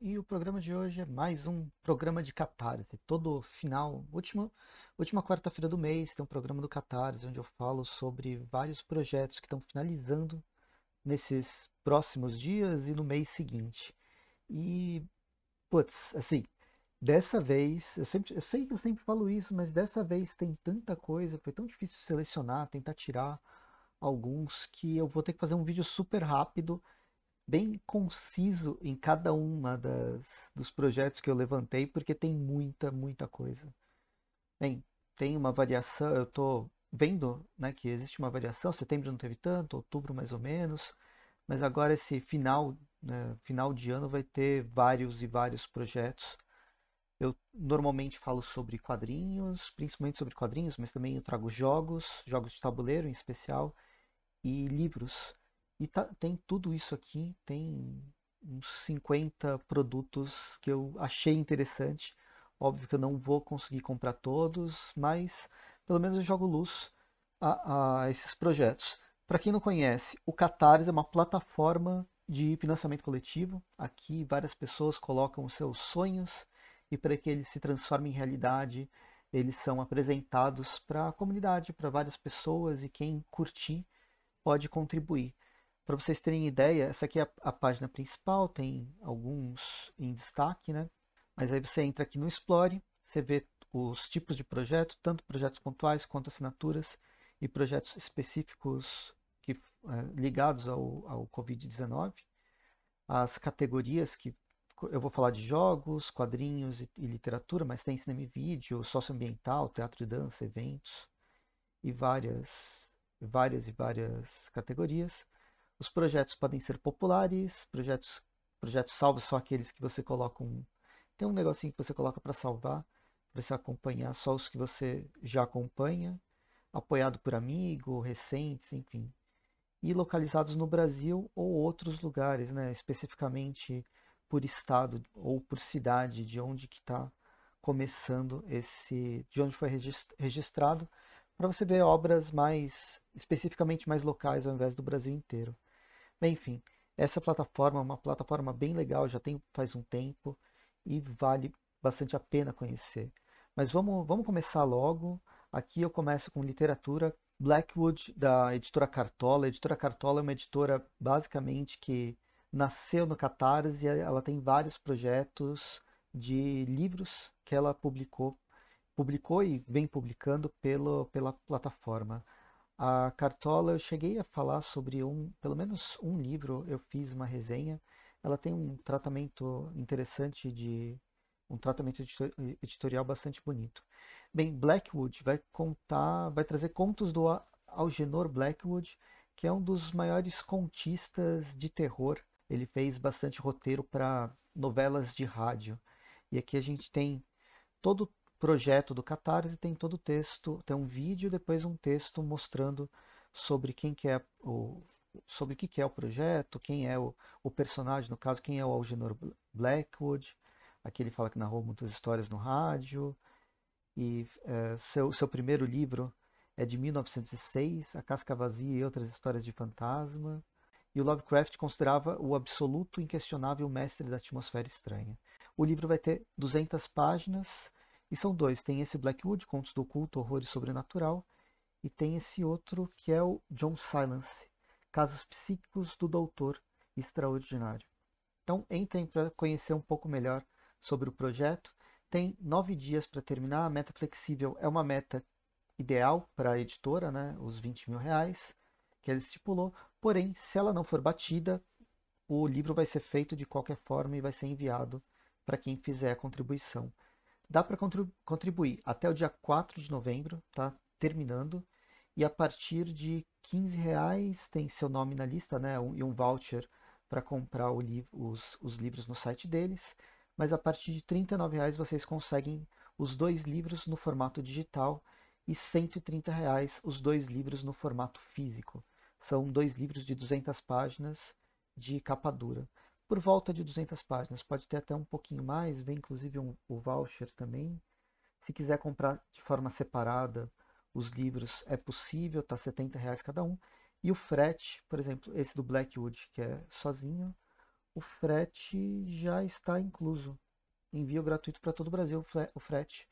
e o programa de hoje é mais um programa de Catarse. Todo final, última, última quarta-feira do mês, tem um programa do Catarse, onde eu falo sobre vários projetos que estão finalizando nesses próximos dias e no mês seguinte. E, putz, assim, dessa vez, eu, sempre, eu sei que eu sempre falo isso, mas dessa vez tem tanta coisa, foi tão difícil selecionar, tentar tirar alguns, que eu vou ter que fazer um vídeo super rápido bem conciso em cada uma das, dos projetos que eu levantei, porque tem muita, muita coisa. Bem, tem uma variação, eu estou vendo né, que existe uma variação, setembro não teve tanto, outubro mais ou menos, mas agora esse final, né, final de ano vai ter vários e vários projetos. Eu normalmente falo sobre quadrinhos, principalmente sobre quadrinhos, mas também eu trago jogos, jogos de tabuleiro em especial, e livros. E tá, tem tudo isso aqui, tem uns 50 produtos que eu achei interessante. Óbvio que eu não vou conseguir comprar todos, mas pelo menos eu jogo luz a, a esses projetos. Para quem não conhece, o Catarse é uma plataforma de financiamento coletivo. Aqui várias pessoas colocam os seus sonhos e para que eles se transformem em realidade, eles são apresentados para a comunidade, para várias pessoas e quem curtir pode contribuir. Para vocês terem ideia, essa aqui é a, a, página principal, tem alguns em destaque, né? Mas aí você entra aqui no Explore, você vê os tipos de projeto, tanto projetos pontuais quanto assinaturas e projetos específicos que, é, ligados ao, ao Covid-19. As categorias que eu vou falar de jogos, quadrinhos e, e literatura, mas tem cinema e vídeo, socioambiental, teatro e dança, eventos e várias, várias e várias categorias. Os projetos podem ser populares, projetos, projetos salvos só aqueles que você coloca um. Tem um negocinho que você coloca para salvar, para você acompanhar só os que você já acompanha, apoiado por amigo, recentes, enfim. E localizados no Brasil ou outros lugares, né? especificamente por estado ou por cidade, de onde que está começando esse, de onde foi registrado, para você ver obras mais especificamente mais locais ao invés do Brasil inteiro. Enfim, essa plataforma é uma plataforma bem legal, já tem faz um tempo e vale bastante a pena conhecer. Mas vamos, vamos começar logo. Aqui eu começo com literatura Blackwood, da editora Cartola. A editora Cartola é uma editora basicamente que nasceu no Catarse, ela tem vários projetos de livros que ela publicou, publicou e vem publicando pelo, pela plataforma. A Cartola, eu cheguei a falar sobre um, pelo menos um livro, eu fiz uma resenha. Ela tem um tratamento interessante de um tratamento editorial bastante bonito. Bem, Blackwood vai contar, vai trazer contos do Algenor Blackwood, que é um dos maiores contistas de terror. Ele fez bastante roteiro para novelas de rádio. E aqui a gente tem todo projeto do Catarse tem todo o texto, tem um vídeo, depois um texto mostrando sobre quem que é o sobre o que, que é o projeto, quem é o, o personagem, no caso, quem é o Algenor Blackwood. Aqui ele fala que narrou muitas histórias no rádio. E é, seu, seu primeiro livro é de 1906, A Casca Vazia e Outras Histórias de Fantasma. E o Lovecraft considerava o absoluto inquestionável mestre da atmosfera estranha. O livro vai ter 200 páginas, e são dois. Tem esse Blackwood, Contos do Oculto, Horror e Sobrenatural. E tem esse outro que é o John Silence, Casos Psíquicos do Doutor Extraordinário. Então entrem para conhecer um pouco melhor sobre o projeto. Tem nove dias para terminar. A meta flexível é uma meta ideal para a editora, né? os 20 mil reais que ela estipulou. Porém, se ela não for batida, o livro vai ser feito de qualquer forma e vai ser enviado para quem fizer a contribuição. Dá para contribuir até o dia 4 de novembro, tá? Terminando. E a partir de 15 reais tem seu nome na lista, né? E um voucher para comprar li os, os livros no site deles. Mas a partir de R$ 39,00 vocês conseguem os dois livros no formato digital e R$ 130,00 os dois livros no formato físico. São dois livros de 200 páginas de capa dura por volta de 200 páginas, pode ter até um pouquinho mais, vem inclusive um, o voucher também. Se quiser comprar de forma separada os livros, é possível, tá R$ reais cada um. E o frete, por exemplo, esse do Blackwood, que é sozinho, o frete já está incluso. Envio gratuito para todo o Brasil, o frete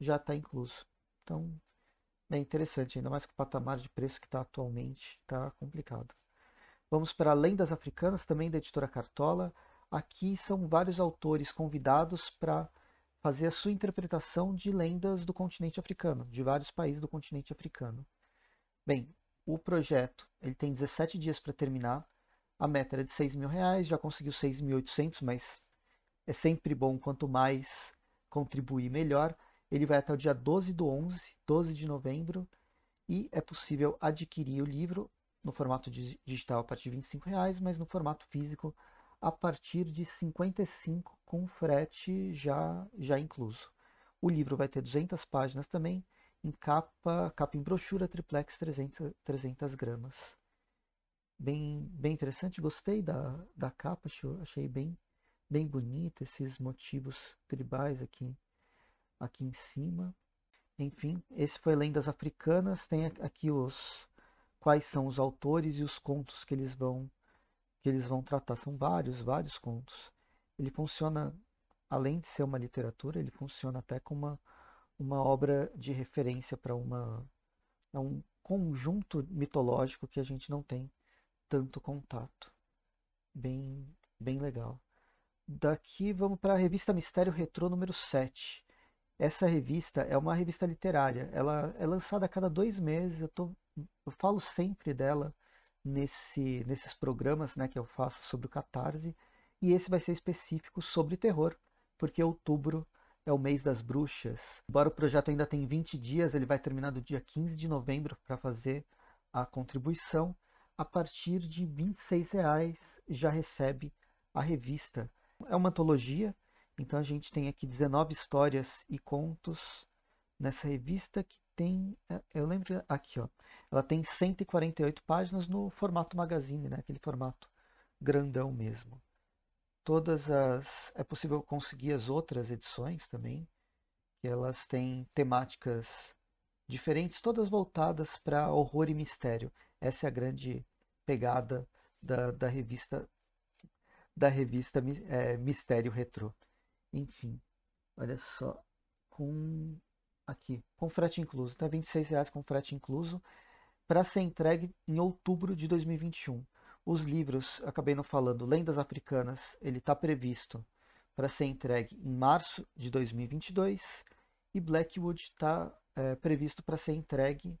já está incluso. Então, é interessante, ainda mais que o patamar de preço que está atualmente está complicado. Vamos para Lendas Africanas, também da editora Cartola. Aqui são vários autores convidados para fazer a sua interpretação de lendas do continente africano, de vários países do continente africano. Bem, o projeto ele tem 17 dias para terminar. A meta era de 6 mil reais, já conseguiu 6.800, mas é sempre bom quanto mais contribuir, melhor. Ele vai até o dia 12 do 11, 12 de novembro, e é possível adquirir o livro no formato digital a partir de R$ 25,00, mas no formato físico a partir de R$ 55,00 com frete já, já incluso. O livro vai ter 200 páginas também, em capa, capa em brochura triplex 300, 300 gramas. Bem, bem interessante, gostei da, da capa, achei bem, bem bonito esses motivos tribais aqui, aqui em cima. Enfim, esse foi Lendas Africanas, tem aqui os, quais são os autores e os contos que eles vão que eles vão tratar. São vários, vários contos. Ele funciona, além de ser uma literatura, ele funciona até como uma, uma obra de referência para uma é um conjunto mitológico que a gente não tem tanto contato. Bem, bem legal. Daqui vamos para a revista Mistério Retrô número 7. Essa revista é uma revista literária. Ela é lançada a cada dois meses. Eu, tô, eu falo sempre dela nesse, nesses programas né, que eu faço sobre o Catarse. E esse vai ser específico sobre terror, porque outubro é o mês das bruxas. Embora o projeto ainda tenha 20 dias, ele vai terminar no dia 15 de novembro para fazer a contribuição. A partir de R$ reais já recebe a revista. É uma antologia então a gente tem aqui 19 histórias e contos nessa revista que tem, é, eu lembro aqui, ó, ela tem 148 páginas no formato magazine, né? Aquele formato grandão mesmo. Todas as é possível conseguir as outras edições também, que elas têm temáticas diferentes, todas voltadas para horror e mistério. Essa é a grande pegada da, da revista da revista é, Mistério Retrô. Enfim, olha só. Com aqui, com frete incluso, tá? 26 reais com frete incluso para ser entregue em outubro de 2021. Os livros, acabei não falando, Lendas Africanas, ele está previsto para ser entregue em março de 2022 e Blackwood está é, previsto para ser entregue,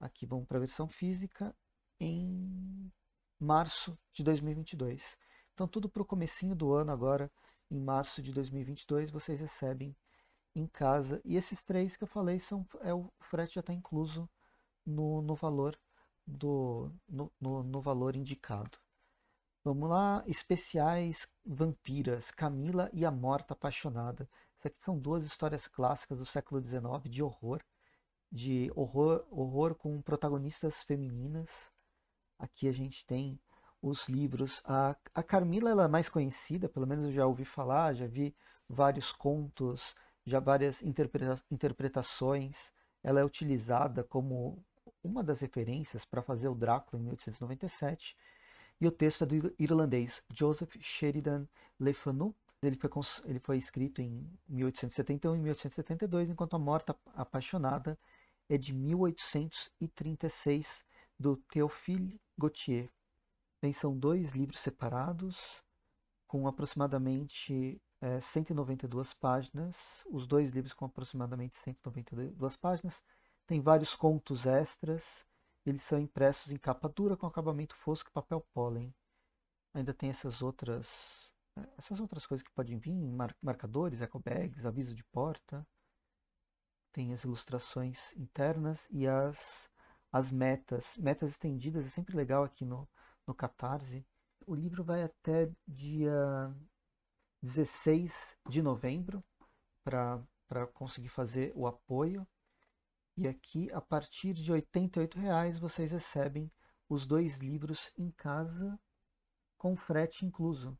aqui vamos para a versão física, em março de 2022. Então tudo para o comecinho do ano agora, em março de 2022 vocês recebem em casa. E esses três que eu falei são é o frete já está incluso no, no valor do no, no, no, valor indicado. Vamos lá, especiais vampiras, Camila e a Morta Apaixonada. Isso aqui são duas histórias clássicas do século XIX de horror, de horror, horror com protagonistas femininas. Aqui a gente tem os livros. A, a Carmila ela é mais conhecida, pelo menos eu já ouvi falar, já vi vários contos, já várias interpreta interpretações. Ela é utilizada como uma das referências para fazer o Drácula em 1897. E o texto é do irlandês Joseph Sheridan Le Fanu. Ele foi, ele foi escrito em 1871 e 1872, enquanto A Morta Apaixonada é de 1836, do Théophile Gautier. Bem, são dois livros separados, com aproximadamente é, 192 páginas, os dois livros com aproximadamente 192 páginas. Tem vários contos extras, eles são impressos em capa dura com acabamento fosco e papel pólen. Ainda tem essas outras é, essas outras coisas que podem vir, marcadores, ecobags, aviso de porta. Tem as ilustrações internas e as, as metas. Metas estendidas é sempre legal aqui no, no Catarse. O livro vai até dia 16 de novembro para conseguir fazer o apoio. E aqui, a partir de R$ reais vocês recebem os dois livros em casa, com frete incluso.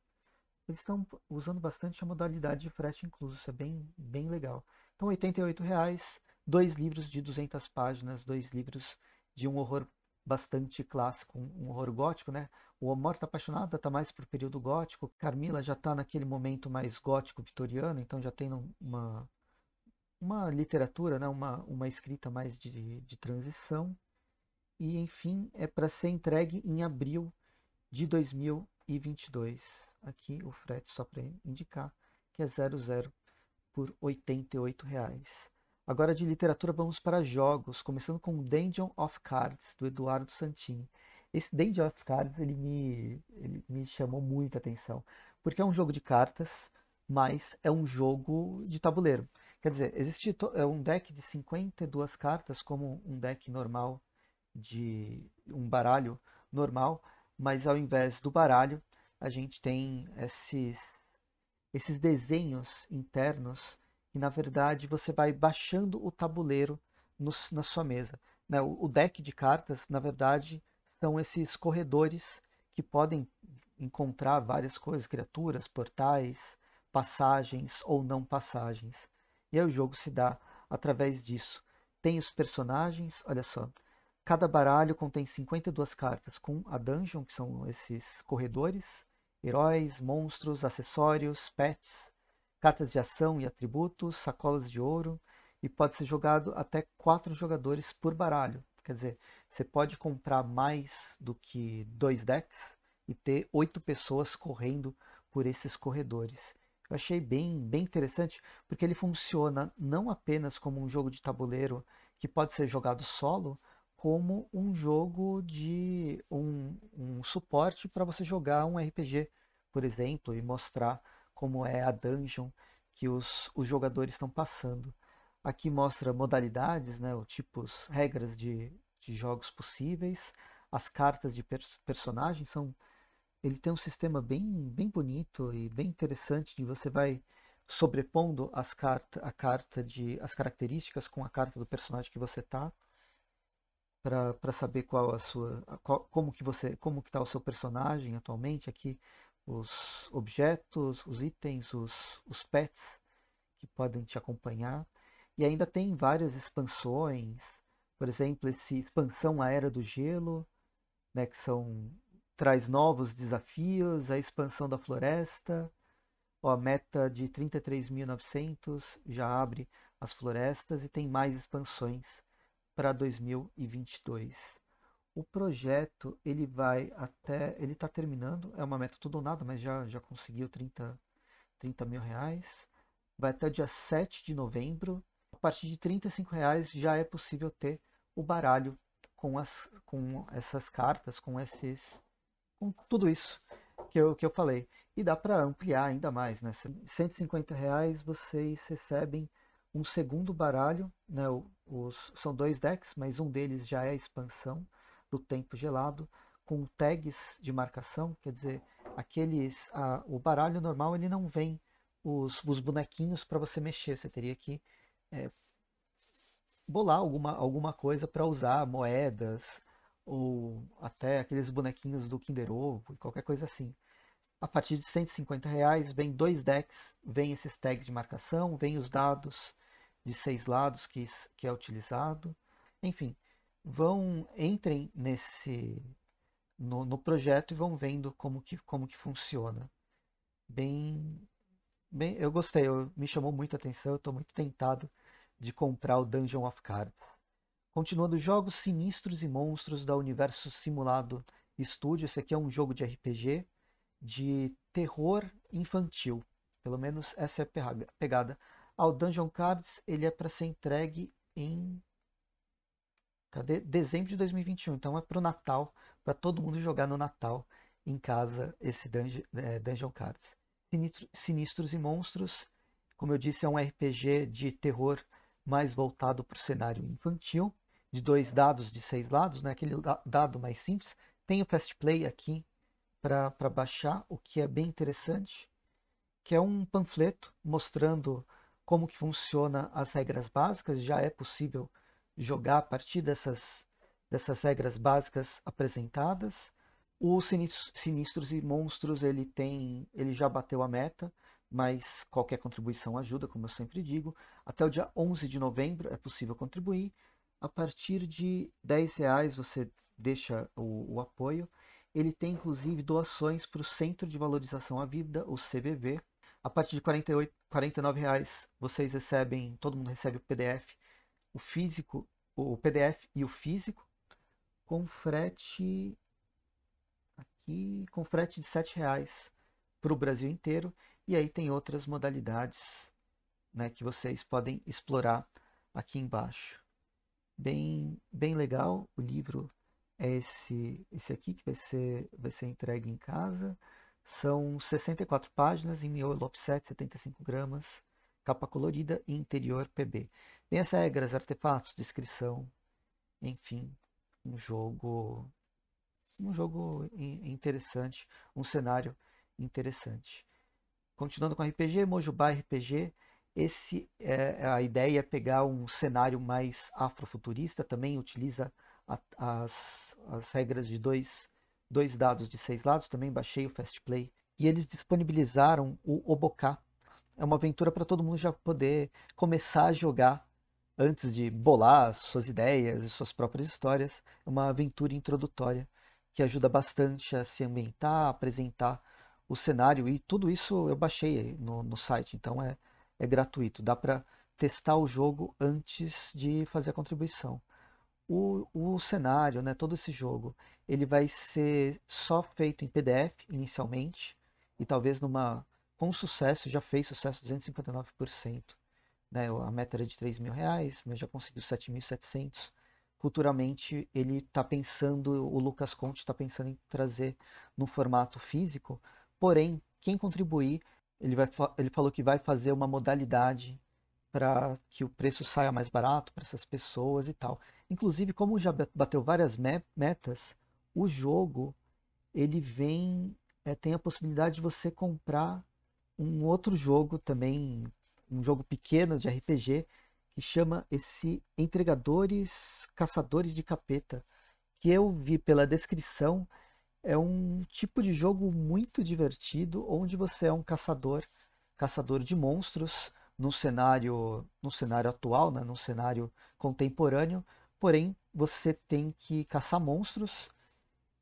Eles estão usando bastante a modalidade de frete incluso, isso é bem, bem legal. Então, R$ reais dois livros de 200 páginas, dois livros de um horror bastante clássico, um horror gótico, né? O Amor tá apaixonada tá mais pro período gótico. Carmila já tá naquele momento mais gótico vitoriano, então já tem uma uma literatura, né? uma, uma escrita mais de, de transição. E, enfim, é para ser entregue em abril de 2022. Aqui o frete, só para indicar, que é 00 por R$ 88. Reais. Agora de literatura vamos para jogos, começando com Dungeon of Cards, do Eduardo Santini. Esse Dungeon of Cards ele me, ele me chamou muita atenção, porque é um jogo de cartas, mas é um jogo de tabuleiro. Quer dizer, existe é um deck de 52 cartas, como um deck normal, de um baralho normal, mas ao invés do baralho, a gente tem esses, esses desenhos internos e na verdade você vai baixando o tabuleiro no, na sua mesa. Né? O, o, deck de cartas, na verdade, são esses corredores que podem encontrar várias coisas, criaturas, portais, passagens ou não passagens. E aí o jogo se dá através disso. Tem os personagens, olha só. Cada baralho contém 52 cartas com a dungeon, que são esses corredores, heróis, monstros, acessórios, pets, cartas de ação e atributos, sacolas de ouro e pode ser jogado até quatro jogadores por baralho. Quer dizer, você pode comprar mais do que dois decks e ter oito pessoas correndo por esses corredores. Eu achei bem, bem interessante porque ele funciona não apenas como um jogo de tabuleiro que pode ser jogado solo, como um jogo de um, um suporte para você jogar um RPG, por exemplo, e mostrar como é a dungeon que os, os jogadores estão passando. Aqui mostra modalidades, né, ou tipos, regras de, de jogos possíveis, as cartas de pers personagens são ele tem um sistema bem, bem bonito e bem interessante de você vai sobrepondo as carta, a carta de as características com a carta do personagem que você tá para saber qual a sua qual, como que você como que tá o seu personagem atualmente aqui os objetos, os itens, os, os pets que podem te acompanhar. E ainda tem várias expansões, por exemplo, essa expansão a Era do Gelo, né, que são, traz novos desafios, a expansão da floresta, ó, a meta de 33.900 já abre as florestas e tem mais expansões para 2022. O projeto ele vai até. Ele está terminando, é uma meta tudo ou nada, mas já, já conseguiu 30, 30 mil reais. Vai até o dia 7 de novembro. A partir de 35 reais já é possível ter o baralho com, as, com essas cartas, com esses. com tudo isso que eu, que eu falei. E dá para ampliar ainda mais, né? 150 reais vocês recebem um segundo baralho, né? Os, são dois decks, mas um deles já é a expansão do tempo gelado com tags de marcação, quer dizer, aqueles a, o baralho normal ele não vem os, os bonequinhos para você mexer, você teria que é, bolar alguma, alguma coisa para usar, moedas ou até aqueles bonequinhos do Kinder Ovo, qualquer coisa assim. A partir de 150 reais vem dois decks, vem esses tags de marcação, vem os dados de seis lados que, que é utilizado, enfim, vão entrem nesse no, no, projeto e vão vendo como que, como que funciona. Bem, bem, eu gostei, eu, me chamou muita atenção, eu estou muito tentado de comprar o Dungeon of Cards. Continuando, jogos sinistros e monstros da Universo Simulado Studio. Esse aqui é um jogo de RPG de terror infantil. Pelo menos essa é a pegada. Ao Dungeon Cards, ele é para ser entregue em de Dezembro de 2021. Então é para o Natal, para todo mundo jogar no Natal em casa esse Dungeon, é, Dungeon Cards. Sinistro, Sinistros e Monstros, como eu disse, é um RPG de terror mais voltado para o cenário infantil, de dois dados de seis lados, né? aquele dado mais simples. Tem o Fast Play aqui para baixar, o que é bem interessante, que é um panfleto mostrando como que funciona as regras básicas, já é possível jogar a partir dessas, dessas regras básicas apresentadas. O Sinistros, e Monstros ele tem, ele já bateu a meta, mas qualquer contribuição ajuda, como eu sempre digo. Até o dia 11 de novembro é possível contribuir. A partir de 10 reais você deixa o, o apoio. Ele tem inclusive doações para o Centro de Valorização à Vida, o CVV. A partir de R$ 49 reais, vocês recebem, todo mundo recebe o PDF o físico, o PDF e o físico, com frete aqui, com frete de R$ reais para o Brasil inteiro. E aí tem outras modalidades né, que vocês podem explorar aqui embaixo. Bem, bem legal o livro é esse, esse aqui que vai ser, vai ser entregue em casa. São 64 páginas em miolo offset, 75 gramas, capa colorida e interior PB. Tem as regras, artefatos, descrição, enfim, um jogo um jogo interessante, um cenário interessante. Continuando com RPG, Mojubá RPG, esse é, é, a ideia é pegar um cenário mais afrofuturista, também utiliza a, as, as regras de dois, dois dados de seis lados, também baixei o Fast Play. E eles disponibilizaram o Oboká. É uma aventura para todo mundo já poder começar a jogar antes de bolar suas ideias e suas próprias histórias, é uma aventura introdutória que ajuda bastante a se ambientar, a apresentar o cenário e tudo isso eu baixei no, no site, então é, é gratuito, dá para testar o jogo antes de fazer a contribuição. O, o cenário, né, todo esse jogo, ele vai ser só feito em PDF inicialmente e talvez numa com sucesso, já fez sucesso 259%. Né? A meta era de 3 mil reais, mas já conseguiu 7.700. Futuramente, ele está pensando, o Lucas Conte está pensando em trazer no formato físico, porém, quem contribuir, ele, vai, ele falou que vai fazer uma modalidade para que o preço saia mais barato para essas pessoas e tal. Inclusive, como já bateu várias metas, o jogo ele vem é, tem a possibilidade de você comprar um outro jogo também um jogo pequeno de RPG que chama esse Entregadores Caçadores de Capeta, que eu vi pela descrição, é um tipo de jogo muito divertido, onde você é um caçador, caçador de monstros, num cenário, no cenário atual, né, num cenário contemporâneo, porém você tem que caçar monstros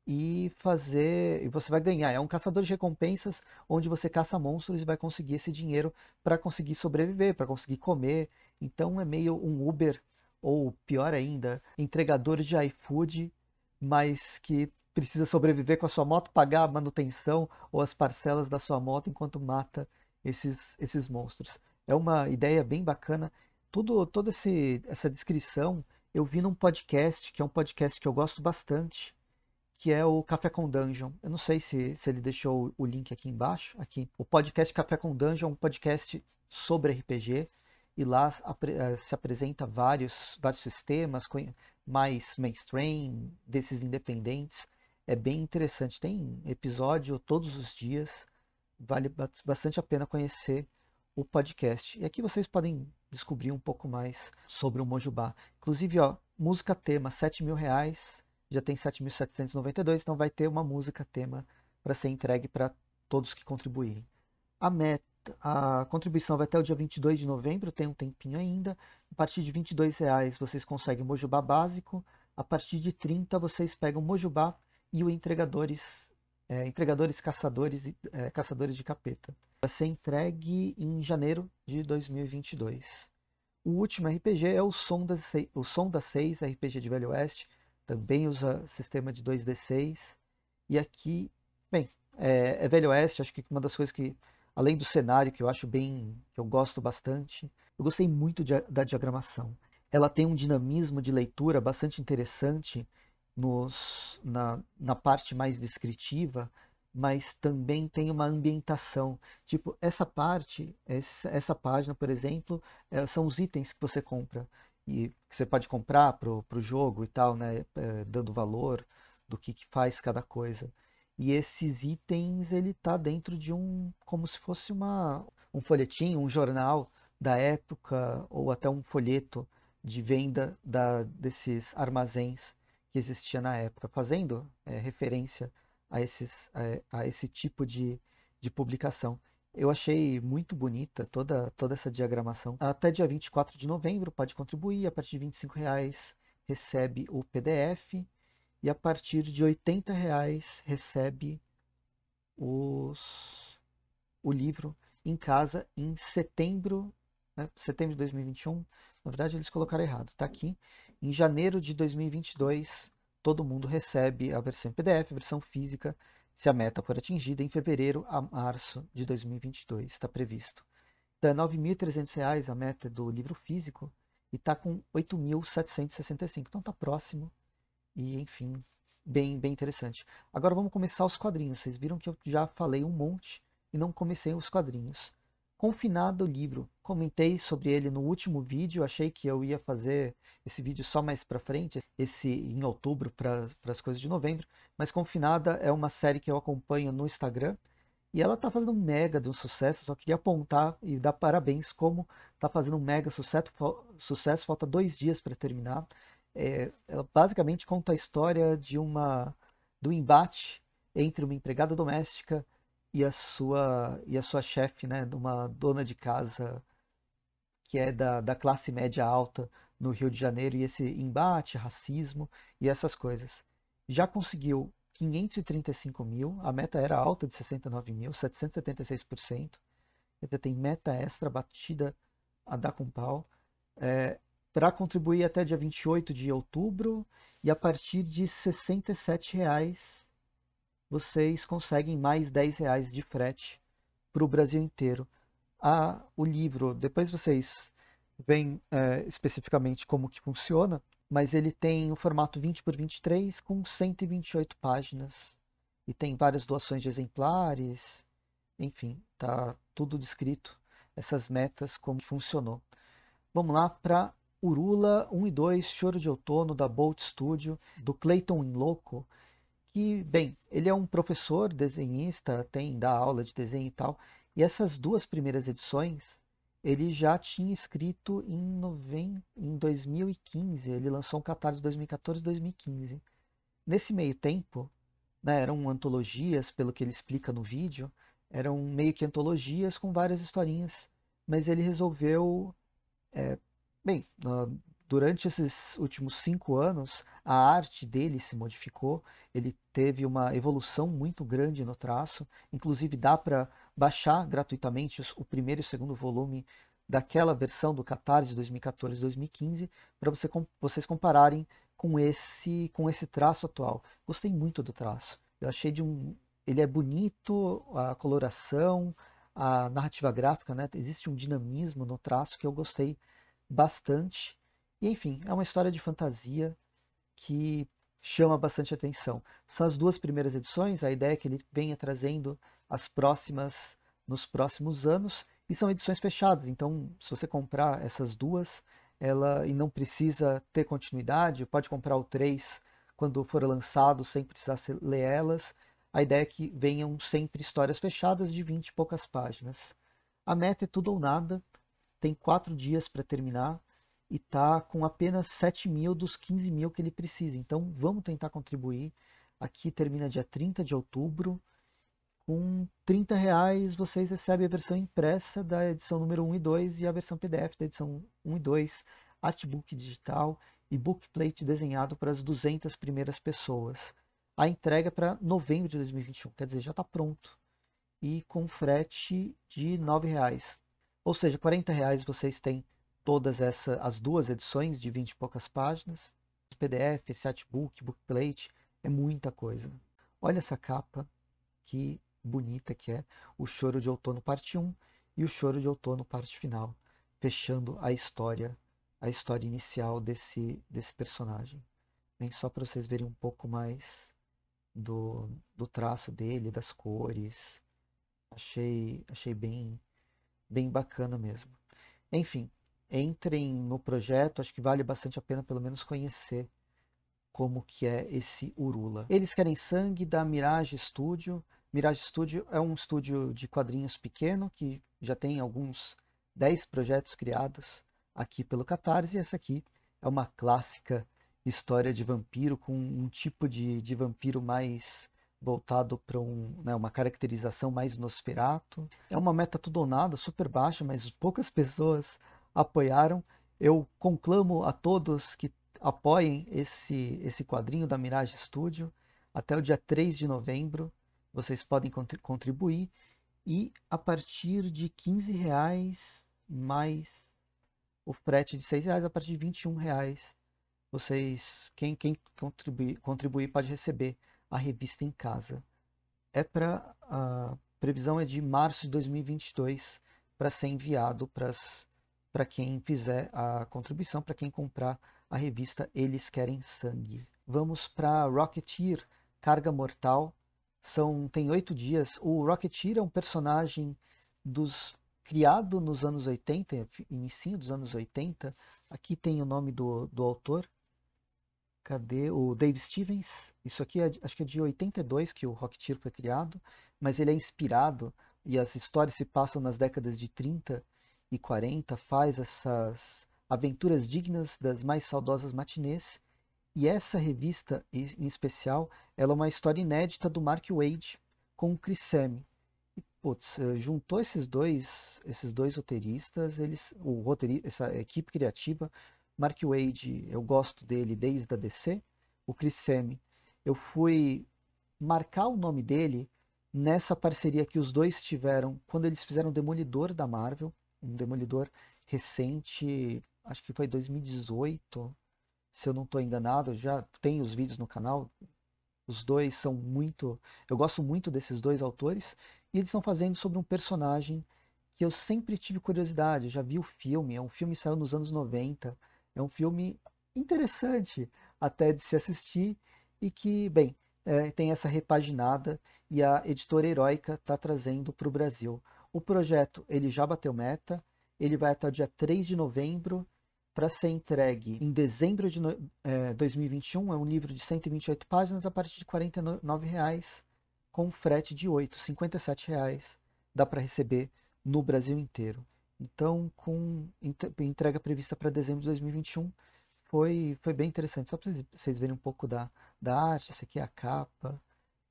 e fazer. E você vai ganhar. É um caçador de recompensas onde você caça monstros e vai conseguir esse dinheiro para conseguir sobreviver, para conseguir comer. Então é meio um Uber, ou pior ainda, entregador de iFood, mas que precisa sobreviver com a sua moto, pagar a manutenção ou as parcelas da sua moto enquanto mata esses, esses monstros. É uma ideia bem bacana. Tudo, toda esse, essa descrição eu vi num podcast, que é um podcast que eu gosto bastante, que é o Café com Dungeon. Eu não sei se, se ele deixou o link aqui embaixo. Aqui. O podcast Café com Dungeon é um podcast sobre RPG. E lá eh, se apresenta vários, vários sistemas mais mainstream, desses independentes. É bem interessante. Tem episódio todos os dias. Vale bastante a pena conhecer o podcast. E aqui vocês podem descobrir um pouco mais sobre o Mojubá. Inclusive, ó, música tema, 7 mil reais já tem 7.792, então vai ter uma música tema para ser entregue para todos que contribuírem. A meta, a contribuição vai até o dia 22 de novembro, tem um tempinho ainda. A partir de 22 reais vocês conseguem o Mojubá básico. A partir de 30 vocês pegam o Mojubá e o entregadores, é, entregadores caçadores, é, caçadores de capeta. Vai ser entregue em janeiro de 2022. O último RPG é o Som das o Som das Seis, RPG de Velho Oeste, também usa sistema de 2D6. E aqui, bem, é, é Velho Oeste, acho que uma das coisas que, além do cenário, que eu acho bem, que eu gosto bastante, eu gostei muito de, da diagramação. Ela tem um dinamismo de leitura bastante interessante nos, na, na parte mais descritiva, mas também tem uma ambientação. Tipo, essa parte, essa, essa página, por exemplo, é, são os itens que você compra e que você pode comprar pro, pro jogo e tal, né? É, dando valor do que, que faz cada coisa. E esses itens, ele tá dentro de um, como se fosse uma, um folhetim, um jornal da época, ou até um folheto de venda da, desses armazéns que existia na época, fazendo é, referência a, esses, a, é, a esse tipo de, de publicação. Eu achei muito bonita toda, toda essa diagramação. Até dia 24 de novembro pode contribuir, a partir de 25 reais recebe o PDF e a partir de 80 reais recebe os, o livro em casa em setembro, né, setembro de 2021. Na verdade, eles colocaram errado, está aqui. Em janeiro de 2022, todo mundo recebe a versão PDF, a versão física se a meta for atingida em fevereiro a março de 2022, está previsto. Então, é R$ 9.300 a meta do livro físico e está com R$ 8.765. Então, está próximo e, enfim, bem, bem interessante. Agora, vamos começar os quadrinhos. Vocês viram que eu já falei um monte e não comecei os quadrinhos confinado livro. Comentei sobre ele no último vídeo, achei que eu ia fazer esse vídeo só mais para frente, esse em outubro para as coisas de novembro, mas Confinada é uma série que eu acompanho no Instagram e ela está fazendo um mega de um sucesso, só queria apontar e dar parabéns como está fazendo um mega sucesso, sucesso falta dois dias para terminar. É, ela basicamente conta a história de uma do embate entre uma empregada doméstica e a sua e a sua chefe, né, de uma dona de casa que é da, da classe média alta no Rio de Janeiro e esse embate, racismo e essas coisas. Já conseguiu 535 mil, a meta era alta de 69 mil, 776%. Ainda tem meta extra batida a dar com pau. É, para contribuir até dia 28 de outubro e a partir de R$ 67,00 vocês conseguem mais 10 reais de frete para o Brasil inteiro. Ah, o livro, depois vocês veem é, especificamente como que funciona, mas ele tem o formato 20 por 23 com 128 páginas e tem várias doações de exemplares, enfim, tá tudo descrito essas metas como funcionou. Vamos lá para Urula 1 e 2, Choro de Outono da Bolt Studio, do Clayton Inloco que, bem, ele é um professor, desenhista, tem dá aula de desenho e tal. E essas duas primeiras edições, ele já tinha escrito em, noven... em 2015. Ele lançou um catálogo de 2014 2015. Nesse meio tempo, né, eram antologias, pelo que ele explica no vídeo, eram meio que antologias com várias historinhas. Mas ele resolveu, é, bem, ah, durante esses últimos cinco anos, a arte dele se modificou, ele teve uma evolução muito grande no traço, inclusive dá para baixar gratuitamente o primeiro e o segundo volume daquela versão do Catarse 2014-2015 para você, vocês compararem com esse com esse traço atual. Gostei muito do traço. Eu achei de um ele é bonito, a coloração, a narrativa gráfica, né? Existe um dinamismo no traço que eu gostei bastante. E enfim, é uma história de fantasia que chama bastante atenção. São as duas primeiras edições, a ideia é que ele venha trazendo as próximas nos próximos anos e são edições fechadas. Então, se você comprar essas duas, ela e não precisa ter continuidade, pode comprar o 3 quando for lançado sem precisar ler elas. A ideia é que venham sempre histórias fechadas de 20 e poucas páginas. A meta é tudo ou nada. Tem quatro dias para terminar e está com apenas 7 mil dos 15 mil que ele precisa. Então vamos tentar contribuir. Aqui termina dia 30 de outubro. Com 30 reais vocês recebem a versão impressa da edição número 1 e 2 e a versão PDF da edição 1 e 2, artbook digital e bookplate desenhado para as 200 primeiras pessoas. A entrega é para novembro de 2021, quer dizer, já está pronto. E com frete de R$ reais. Ou seja, R$ reais vocês têm todas essas as duas edições de 20 e poucas páginas. PDF, esse artbook, bookplate, é muita coisa. Olha essa capa, que bonita que é. O Choro de Outono parte 1 e o Choro de Outono parte final, fechando a história, a história inicial desse, desse personagem. Bem, só para vocês verem um pouco mais do, do traço dele, das cores. Achei, achei bem, bem bacana mesmo. Enfim, entrem no projeto, acho que vale bastante a pena pelo menos conhecer como que é esse Urula. Eles querem sangue da Mirage Studio. Mirage Studio é um estúdio de quadrinhos pequeno que já tem alguns 10 projetos criados aqui pelo Catarse. Essa aqui é uma clássica história de vampiro com um tipo de, de vampiro mais voltado para um, né, uma caracterização mais Nosferato. É uma meta tudo ou nada, super baixa, mas poucas pessoas apoiaram. Eu conclamo a todos que apoiem esse, esse quadrinho da Mirage Studio. Até o dia 3 de novembro vocês podem contribuir. E a partir de 15 reais mais o frete de 6 reais, a partir de 21 reais, vocês, quem, quem contribuir, contribuir pode receber a revista em casa. É para a previsão é de março de 2022 para ser enviado para as para quem fizer a contribuição, para quem comprar a revista Eles Querem Sangue. Vamos para Rocketeer, Carga Mortal. São, tem oito dias. O Rocketeer é um personagem dos criado nos anos 80, início dos anos 80. Aqui tem o nome do, do autor. Cadê? O Dave Stevens. Isso aqui é, acho que é de 82 que o Rocketeer foi criado, mas ele é inspirado e as histórias se passam nas décadas de 30 e quarenta faz essas aventuras dignas das mais saudosas matinês. E essa revista, em especial, ela é uma história inédita do Mark Wade com o Chris Sam. E, putz, eh, juntou esses dois, esses dois roteiristas, eles, o roteir essa equipe criativa, Mark Wade, eu gosto dele desde a DC, o Chris Sam. Eu fui marcar o nome dele nessa parceria que os dois tiveram quando eles fizeram Demolidor da Marvel um demolidor recente, acho que foi 2018, se eu não estou enganado, já tem os vídeos no canal. Os dois são muito. Eu gosto muito desses dois autores. E eles estão fazendo sobre um personagem que eu sempre tive curiosidade. Eu já vi o filme, é um filme que saiu nos anos 90. É um filme interessante até de se assistir. E que, bem, é, tem essa repaginada. E a editora Heróica está trazendo para o Brasil. O projeto ele já bateu meta, ele vai até o dia 3 de novembro para ser entregue em dezembro de no, é, 2021. É um livro de 128 páginas a partir de R$ reais com frete de R$ 57 reais dá para receber no Brasil inteiro. Então, com entrega prevista para dezembro de 2021, foi, foi bem interessante. Só para vocês verem um pouco da, da arte, essa aqui é a capa,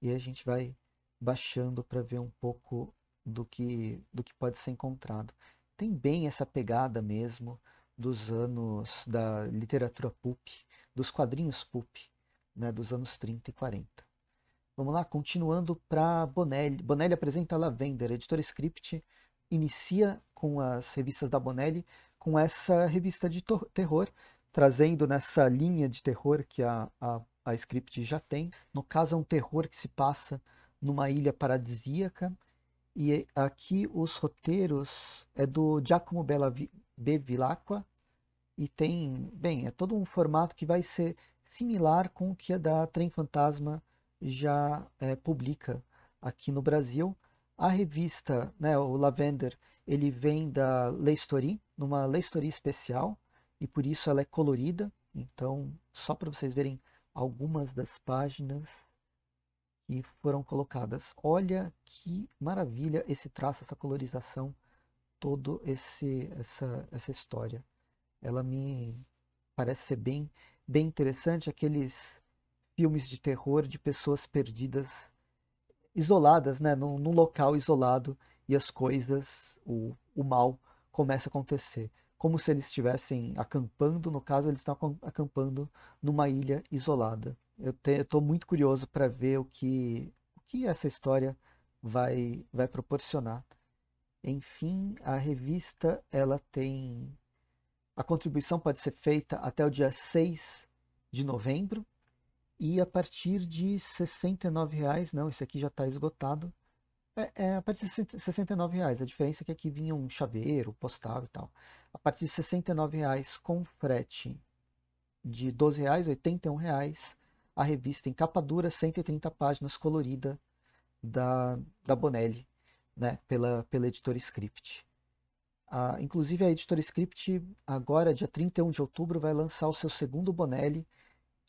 e a gente vai baixando para ver um pouco do que, do que pode ser encontrado. Tem bem essa pegada mesmo dos anos da literatura pulp, dos quadrinhos pulp, né, dos anos 30 e 40. Vamos lá, continuando para Bonelli. Bonelli apresenta a Lavender, a editora Script inicia com as revistas da Bonelli, com essa revista de terror, trazendo nessa linha de terror que a, a, a Script já tem. No caso, é um terror que se passa numa ilha paradisíaca, e aqui os roteiros é do Giacomo Bella Bevilacqua e tem, bem, é todo um formato que vai ser similar com o que a da Trem Fantasma já é, publica aqui no Brasil. A revista, né, o Lavender, ele vem da Leistory, numa Leistory especial, e por isso ela é colorida. Então, só para vocês verem algumas das páginas e foram colocadas. Olha que maravilha esse traço, essa colorização, todo esse essa essa história. Ela me parece ser bem bem interessante aqueles filmes de terror de pessoas perdidas, isoladas, né, num, num local isolado e as coisas, o, o mal começa a acontecer como se eles estivessem acampando, no caso, eles estão acampando numa ilha isolada. Eu estou muito curioso para ver o que, o que essa história vai, vai proporcionar. Enfim, a revista ela tem. A contribuição pode ser feita até o dia 6 de novembro e a partir de R$ 69,00. Não, esse aqui já está esgotado. É, é, a partir de R$ 69,00. A diferença é que aqui vinha um chaveiro, postal e tal. A partir de R$ 69,00 com frete de R$ 12,00, R$ a revista em capa dura, 130 páginas colorida da, da Bonelli, né, pela, pela editora Script. Ah, inclusive, a editora Script, agora, dia 31 de outubro, vai lançar o seu segundo Bonelli,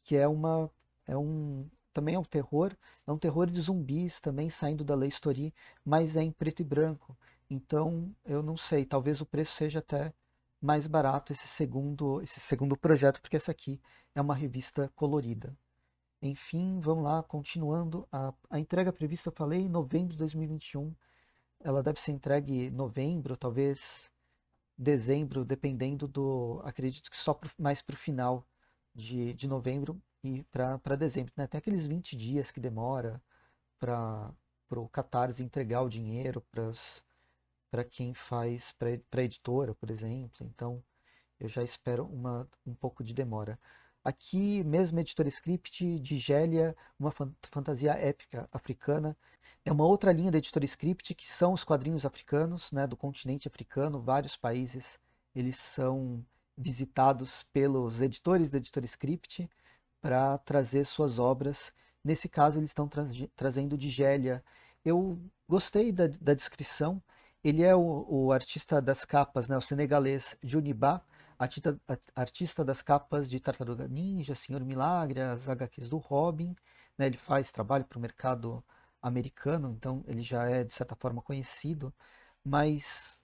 que é uma. É um, também é um terror, é um terror de zumbis, também saindo da Lei Story, mas é em preto e branco. Então, eu não sei, talvez o preço seja até mais barato esse segundo, esse segundo projeto, porque essa aqui é uma revista colorida. Enfim, vamos lá, continuando. A, a entrega prevista, falei, novembro de 2021. Ela deve ser entregue novembro, talvez dezembro, dependendo do. Acredito que só pro, mais para o final de, de novembro e para dezembro. Né? Tem aqueles 20 dias que demora para o Catarse entregar o dinheiro para quem faz, para a editora, por exemplo. Então, eu já espero uma, um pouco de demora. Aqui, mesmo editor Script de Gélia, uma fantasia épica africana. É uma outra linha de editor Script que são os quadrinhos africanos, né, do continente africano. Vários países eles são visitados pelos editores da editor Script para trazer suas obras. Nesse caso, eles estão tra trazendo de Gélia. Eu gostei da, da descrição. Ele é o, o, artista das capas, né, o senegalês Junibá artista, artista das capas de Tartaruga Ninja, Senhor Milagre, as HQs do Robin. Né? Ele faz trabalho para o mercado americano, então ele já é, de certa forma, conhecido. Mas,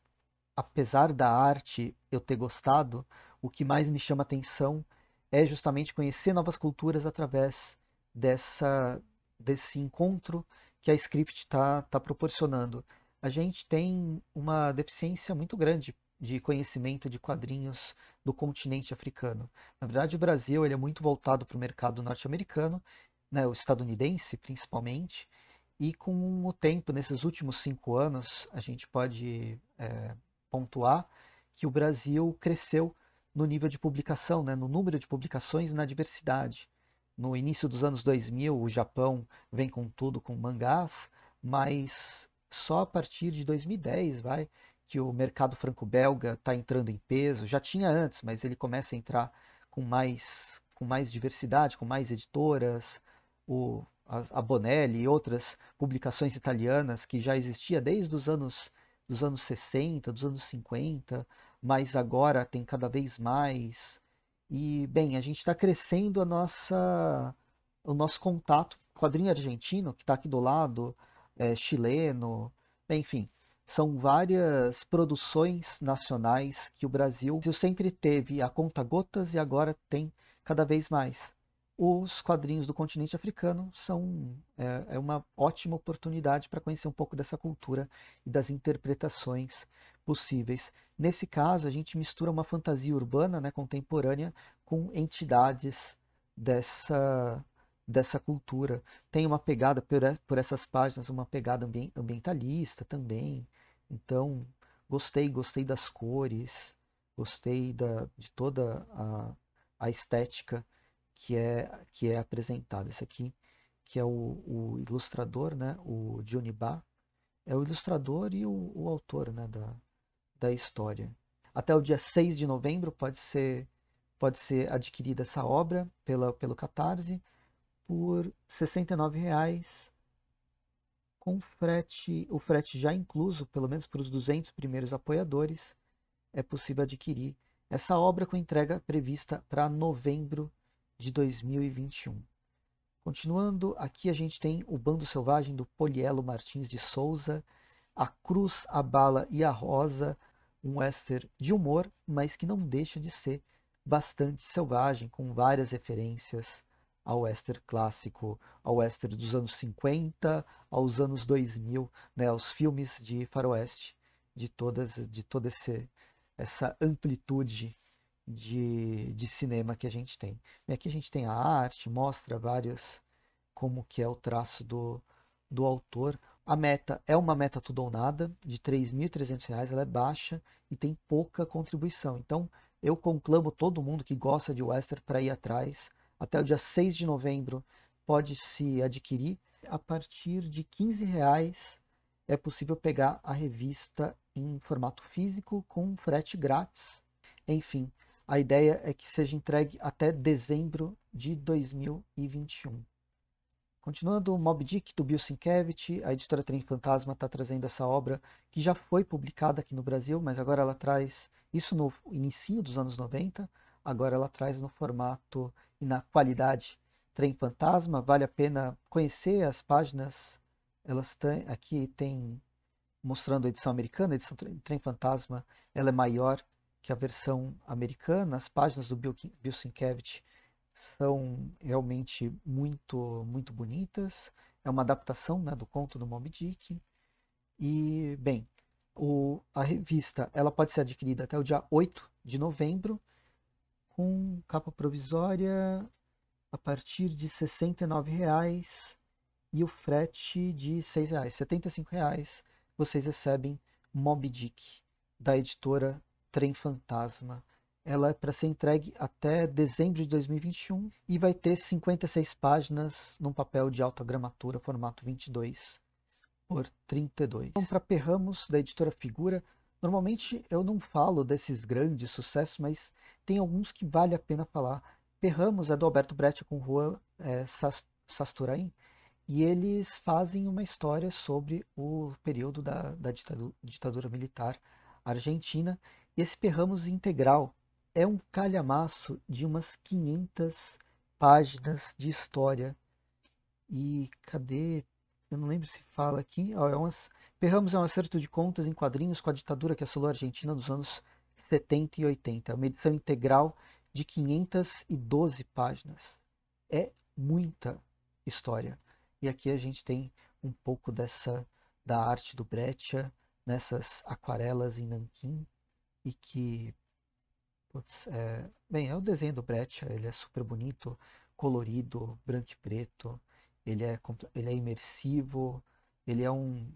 apesar da arte eu ter gostado, o que mais me chama atenção é justamente conhecer novas culturas através dessa, desse encontro que a script está tá proporcionando. A gente tem uma deficiência muito grande de conhecimento de quadrinhos do continente africano. Na verdade, o Brasil ele é muito voltado para o mercado norte-americano, né, o estadunidense principalmente, e com o tempo, nesses últimos cinco anos, a gente pode é, pontuar que o Brasil cresceu no nível de publicação, né, no número de publicações e na diversidade. No início dos anos 2000, o Japão vem com tudo com mangás, mas só a partir de 2010, vai, que o mercado franco-belga está entrando em peso, já tinha antes, mas ele começa a entrar com mais, com mais diversidade, com mais editoras, o, a, a Bonelli e outras publicações italianas que já existia desde os anos dos anos 60, dos anos 50, mas agora tem cada vez mais. E, bem, a gente está crescendo a nossa, o nosso contato, quadrinho argentino, que está aqui do lado, é, chileno, enfim, são várias produções nacionais que o Brasil sempre teve a conta gotas e agora tem cada vez mais. Os quadrinhos do continente africano são é, é uma ótima oportunidade para conhecer um pouco dessa cultura e das interpretações possíveis. Nesse caso, a gente mistura uma fantasia urbana né, contemporânea com entidades dessa, dessa cultura. Tem uma pegada, por, essas páginas, uma pegada ambientalista também, então, gostei, gostei das cores, gostei da, de toda a, a estética que é, que é apresentada. Esse aqui, que é o, o ilustrador, né? o Johnny Ba, é o ilustrador e o, o autor né? da, da história. Até o dia 6 de novembro pode ser, pode ser adquirida essa obra pela, pelo Catarse por R$ 69,00 com frete, o frete já incluso, pelo menos para os 200 primeiros apoiadores, é possível adquirir essa obra com entrega prevista para novembro de 2021. Continuando, aqui a gente tem o Bando Selvagem do Polielo Martins de Souza, A Cruz, a Bala e a Rosa, um western de humor, mas que não deixa de ser bastante selvagem, com várias referências ao western clássico, ao western dos anos 50, aos anos 2000, né, aos filmes de faroeste, de todas de toda esse, essa amplitude de, de cinema que a gente tem. E aqui a gente tem a arte, mostra vários como que é o traço do, do autor. A meta é uma meta tudo ou nada, de R$ reais, ela é baixa e tem pouca contribuição. Então, eu conclamo todo mundo que gosta de western para ir atrás até o dia 6 de novembro pode se adquirir. A partir de 15 reais é possível pegar a revista em formato físico com frete grátis. Enfim, a ideia é que seja entregue até dezembro de 2021. Continuando, o Mob Dick, do Bill Sienkiewicz, a editora Trem Fantasma está trazendo essa obra que já foi publicada aqui no Brasil, mas agora ela traz isso no início dos anos 90, agora ela traz no formato e na qualidade. Trem Fantasma, vale a pena conhecer as páginas. Elas têm, aqui tem mostrando a edição americana, a edição Trem Fantasma, ela é maior que a versão americana. As páginas do Bill, Bill Sienkiewicz são realmente muito, muito bonitas. É uma adaptação né, do conto do Moby Dick. E, bem, o, a revista ela pode ser adquirida até o dia 8 de novembro com capa provisória a partir de R$ 69,00 e o frete de R$ 6,00. R$ 75,00 vocês recebem Mob Dick, da editora Trem Fantasma. Ela é para ser entregue até dezembro de 2021 e vai ter 56 páginas num papel de alta gramatura, formato 22 por 32. Então, para Perramos, da editora Figura, Normalmente eu não falo desses grandes sucessos, mas tem alguns que vale a pena falar. Perramos é do Alberto Brecht com Juan é, Sasturain, e eles fazem uma história sobre o período da, da ditadura, ditadura militar argentina. E esse Perramos integral é um calhamaço de umas 500 páginas de história. E cadê? Eu não lembro se fala aqui. Ó, é umas Perramos é um acerto de contas em quadrinhos com a ditadura que assolou a Argentina nos anos 70 e 80. É uma edição integral de 512 páginas. É muita história. E aqui a gente tem um pouco dessa da arte do Breccia nessas aquarelas em Nanquim e que putz, é, bem é o desenho do Breccia ele é super bonito colorido branco e preto ele é ele é imersivo ele é um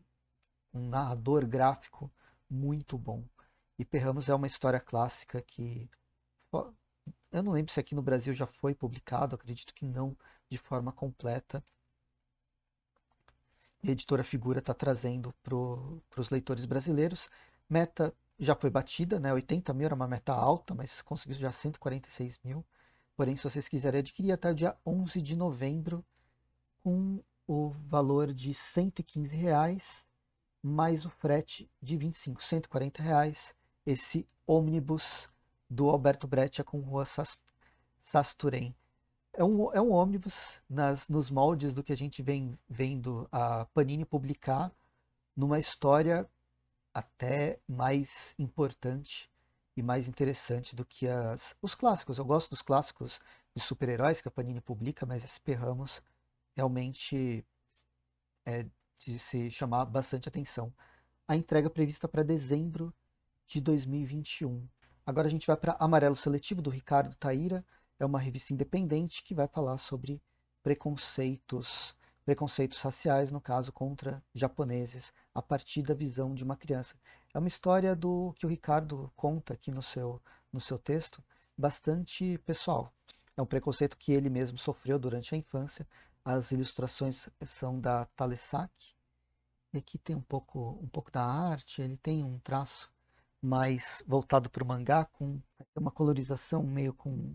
um narrador gráfico muito bom. E Perramos é uma história clássica que. Eu não lembro se aqui no Brasil já foi publicado, acredito que não, de forma completa. a editora Figura está trazendo para os leitores brasileiros. Meta já foi batida, né? 80 mil era uma meta alta, mas conseguiu já 146 mil. Porém, se vocês quiserem adquirir até o dia 11 de novembro, com o valor de R$ 115 reais, mais o frete de 25, 140 reais. Esse ônibus do Alberto Brecht com rua Sasturem. É um, é um ônibus nas, nos moldes do que a gente vem vendo a Panini publicar numa história até mais importante e mais interessante do que as, os clássicos. Eu gosto dos clássicos de super-heróis que a Panini publica, mas esse Ramos realmente é, de se chamar bastante atenção. A entrega prevista para dezembro de 2021. Agora a gente vai para Amarelo Seletivo, do Ricardo Taíra. É uma revista independente que vai falar sobre preconceitos, preconceitos raciais, no caso, contra japoneses, a partir da visão de uma criança. É uma história do que o Ricardo conta aqui no seu, no seu texto, bastante pessoal. É um preconceito que ele mesmo sofreu durante a infância, as ilustrações são da Talesac. E aqui tem um pouco, um pouco da arte, ele tem um traço mais voltado para o mangá, com é uma colorização meio com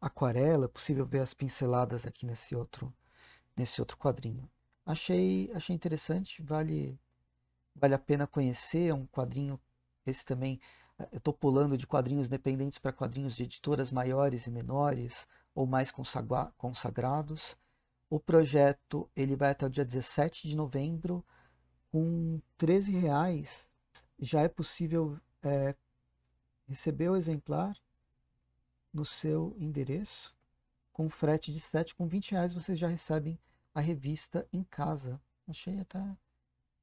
aquarela, é possível ver as pinceladas aqui nesse outro, nesse outro quadrinho. Achei, achei interessante, vale, vale a pena conhecer, é um quadrinho, esse também, eh, eu estou pulando de quadrinhos dependentes para quadrinhos de editoras maiores e menores, ou mais consagrados, o projeto ele vai até o dia 17 de novembro. Com 13 reais já é possível é, receber o exemplar no seu endereço. Com frete de 7, com 20 reais vocês já recebem a revista em casa. Achei até,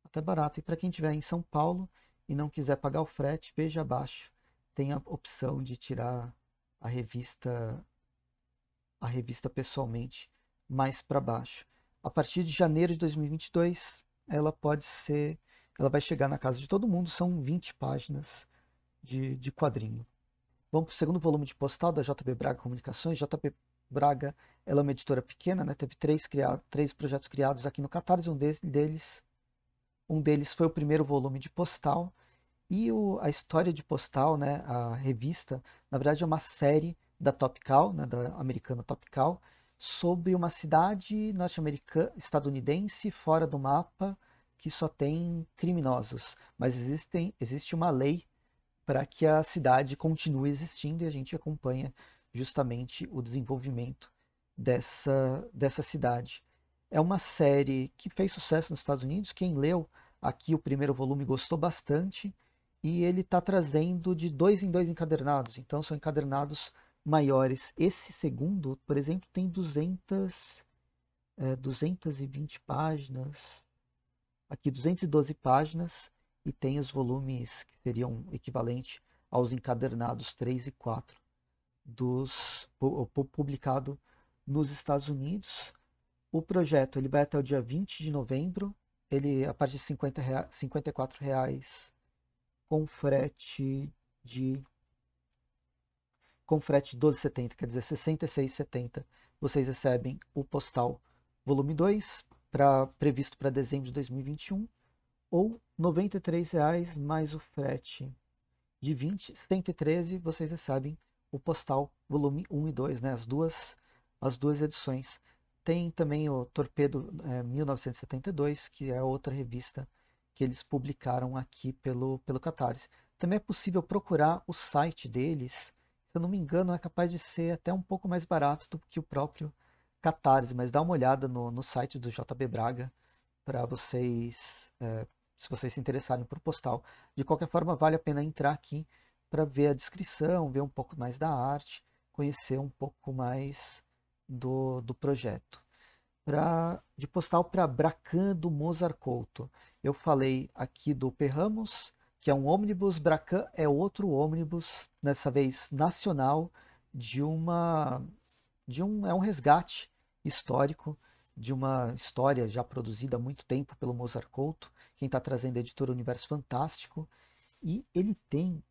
até barato. E para quem estiver em São Paulo e não quiser pagar o frete, veja abaixo. Tem a opção de tirar a revista a revista pessoalmente mais para baixo. A partir de janeiro de 2022, ela pode ser, ela vai chegar na casa de todo mundo, são 20 páginas de, de quadrinho. Vamos para o segundo volume de postal da JB Braga Comunicações. JB Braga ela é uma editora pequena, né? teve três, criado, três projetos criados aqui no Catarse, um deles, um deles foi o primeiro volume de postal, e o, a história de postal, né, a revista, na verdade é uma série da Topical, né, da americana Topical, sobre uma cidade norte-americana, estadunidense, fora do mapa, que só tem criminosos. Mas existem, existe uma lei para que a cidade continue existindo e a gente acompanha justamente o desenvolvimento dessa, dessa cidade. É uma série que fez sucesso nos Estados Unidos. Quem leu aqui o primeiro volume gostou bastante. E ele está trazendo de dois em dois encadernados. Então, são encadernados maiores. Esse segundo, por exemplo, tem 200, é, 220 páginas, aqui 212 páginas, e tem os volumes que seriam equivalente aos encadernados 3 e 4, dos, publicado nos Estados Unidos. O projeto ele vai até o dia 20 de novembro, ele a partir de 50 reais, 54 reais com frete de com frete 12,70, quer dizer, 66,70, vocês recebem o postal volume 2, pra, previsto para dezembro de 2021, ou R$ reais mais o frete de 20, 113, vocês recebem o postal volume 1 e 2, né? as, duas, as duas edições. Tem também o Torpedo é, 1972, que é outra revista que eles publicaram aqui pelo, pelo Catarse. Também é possível procurar o site deles eu não me engano, é capaz de ser até um pouco mais barato do que o próprio Catarse, mas dá uma olhada no, no site do JB Braga para vocês, é, se vocês se interessarem por postal. De qualquer forma, vale a pena entrar aqui para ver a descrição, ver um pouco mais da arte, conhecer um pouco mais do, do projeto. Pra, de postal para Bracando do Mozart Couto. Eu falei aqui do Perramos, que é um ônibus Bracan, é outro ônibus, dessa vez nacional, de uma de um é um resgate histórico de uma história já produzida há muito tempo pelo Mozart Couto, quem está trazendo a editora Universo Fantástico, e ele tem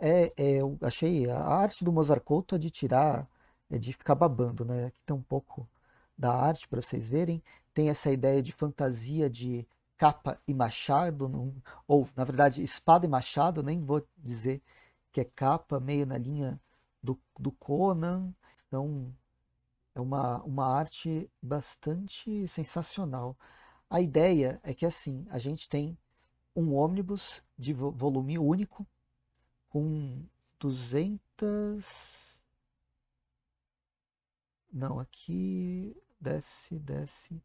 é, é, eu achei a arte do Mozart Couto é de tirar, é de ficar babando, né? Aqui tem tá um pouco da arte para vocês verem. Tem essa ideia de fantasia de capa e machado, ou na verdade espada e machado, nem vou dizer que é capa, meio na linha do, do Conan. Então é uma, uma arte bastante sensacional. A ideia é que assim, a gente tem um ônibus de volume único com 200 Não, aqui desce, desce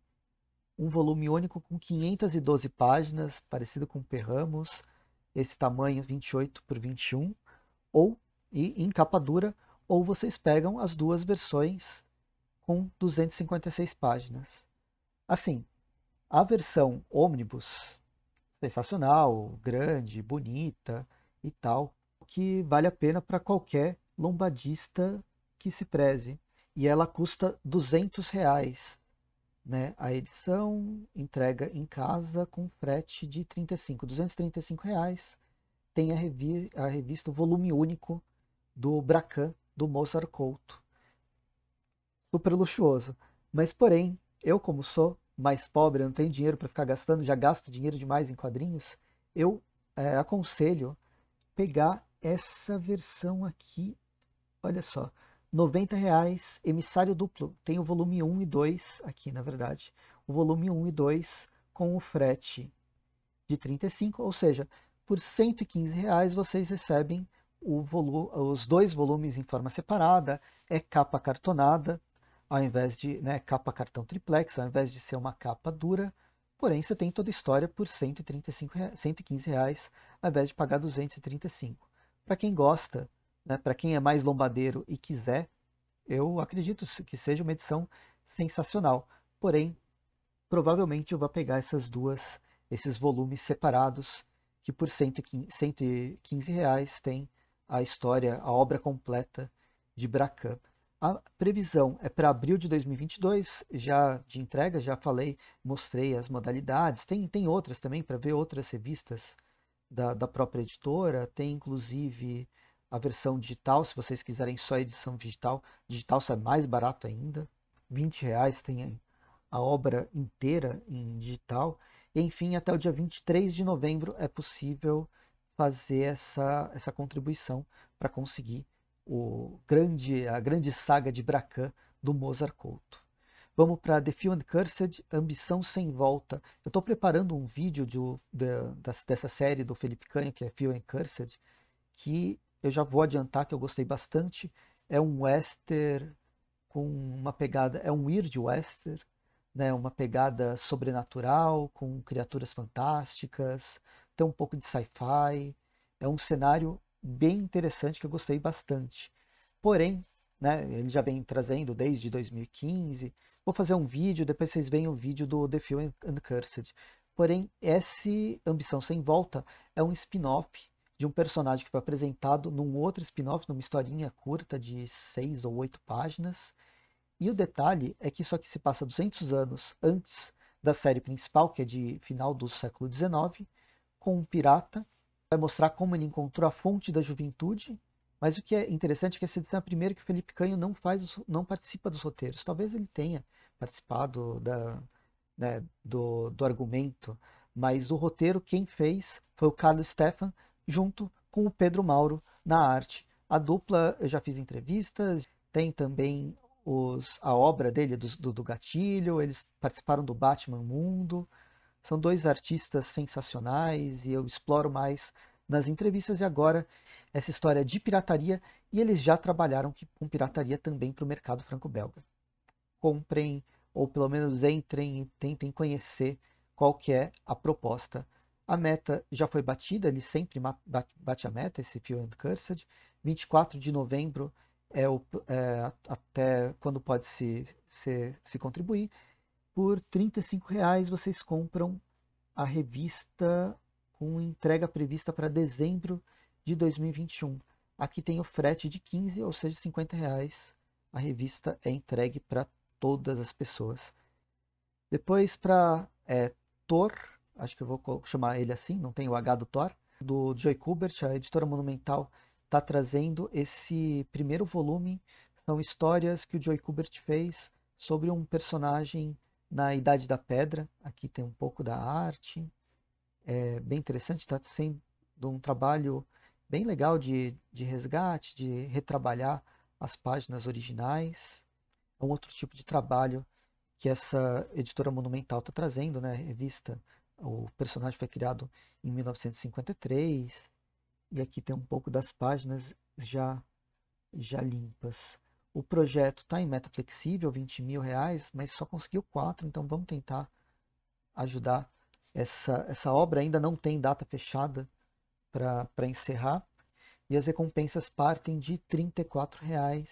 um volume único com 512 páginas, parecido com Perramos, esse tamanho 28 por 21, ou e em capa dura, ou vocês pegam as duas versões com 256 páginas. Assim, a versão ônibus, sensacional, grande, bonita e tal, que vale a pena para qualquer lombadista que se preze. E ela custa 200 reais né, a edição, entrega em casa com frete de 35, 235 reais. Tem a, revi a revista Volume Único do Bracan, do Mozart Couto. Super luxuoso. Mas, porém, eu, como sou mais pobre, não tenho dinheiro para ficar gastando, já gasto dinheiro demais em quadrinhos, eu é, aconselho pegar essa versão aqui. Olha só, 90 reais, emissário duplo. Tem o volume 1 e 2 aqui, na verdade. O volume 1 e 2 com o frete de 35, ou seja, por 115 reais vocês recebem os dois volumes em forma separada, é capa cartonada, ao invés de né, capa cartão triplex, ao invés de ser uma capa dura. Porém, você tem toda a história por 135, 115 reais, ao invés de pagar 235. Para quem gosta né, para quem é mais lombadeiro e quiser, eu acredito que seja uma edição sensacional. Porém, provavelmente eu vou pegar essas duas, esses volumes separados, que por 115 reais tem a história, a obra completa de Bracan. A previsão é para abril de 2022, já de entrega, já falei, mostrei as modalidades. Tem, tem outras também, para ver outras revistas da, da própria editora. Tem, inclusive, a versão digital, se vocês quiserem só a edição digital, digital sai é mais barato ainda, 20 reais tem a obra inteira em digital. E, enfim, até o dia 23 de novembro é possível fazer essa, essa contribuição para conseguir o grande, a grande saga de Bracan do Mozart Couto. Vamos para The Few Cursed, Ambição Sem Volta. Eu estou preparando um vídeo de, de, dessa série do Felipe Canho, que é Few Cursed, que eu já vou adiantar que eu gostei bastante. É um western com uma pegada, é um weird western, né? Uma pegada sobrenatural com criaturas fantásticas, tem um pouco de sci-fi. É um cenário bem interessante que eu gostei bastante. Porém, né, ele já vem trazendo desde 2015. Vou fazer um vídeo, depois vocês veem o vídeo do The Film Uncursed. Porém, esse Ambição Sem Volta é um spin-off de um personagem que foi apresentado num outro spin-off, numa historinha curta de seis ou oito páginas. E o detalhe é que isso aqui se passa 200 anos antes da série principal, que é de final do século XIX, com um pirata. Vai mostrar como ele encontrou a fonte da juventude. Mas o que é interessante é que essa edição é a primeira que o Felipe Canho não, faz, não participa dos roteiros. Talvez ele tenha participado da, né, do, do argumento, mas o roteiro quem fez foi o Carlos Stefan, junto com o Pedro Mauro na arte. A dupla, eu já fiz entrevistas, tem também os, a obra dele, do, do, do Gatilho, eles participaram do Batman Mundo. São dois artistas sensacionais e eu exploro mais nas entrevistas e agora essa história de pirataria e eles já trabalharam com pirataria também para o mercado franco-belga. Comprem ou pelo menos entrem e tentem conhecer qual que é a proposta a meta já foi batida, ele sempre bate a meta, esse Few and Cursed. 24 de novembro é, o, é até quando pode se, se, se contribuir. Por R$ reais vocês compram a revista com entrega prevista para dezembro de 2021. Aqui tem o frete de 15, ou seja, 50 reais. A revista é entregue para todas as pessoas. Depois para é, acho que eu vou chamar ele assim, não tem o H do Thor, do Joy Kubert, a editora Monumental está trazendo esse primeiro volume, são histórias que o Joy Kubert fez sobre um personagem na Idade da Pedra, aqui tem um pouco da arte, é bem interessante, está sendo um trabalho bem legal de, de resgate, de retrabalhar as páginas originais, é um outro tipo de trabalho que essa editora monumental está trazendo, né? Revista o personagem foi criado em 1953 e aqui tem um pouco das páginas já já limpas. O projeto está em meta flexível, 20 mil reais, mas só conseguiu quatro então vamos tentar ajudar. Essa, essa obra ainda não tem data fechada para encerrar. E as recompensas partem de R$ reais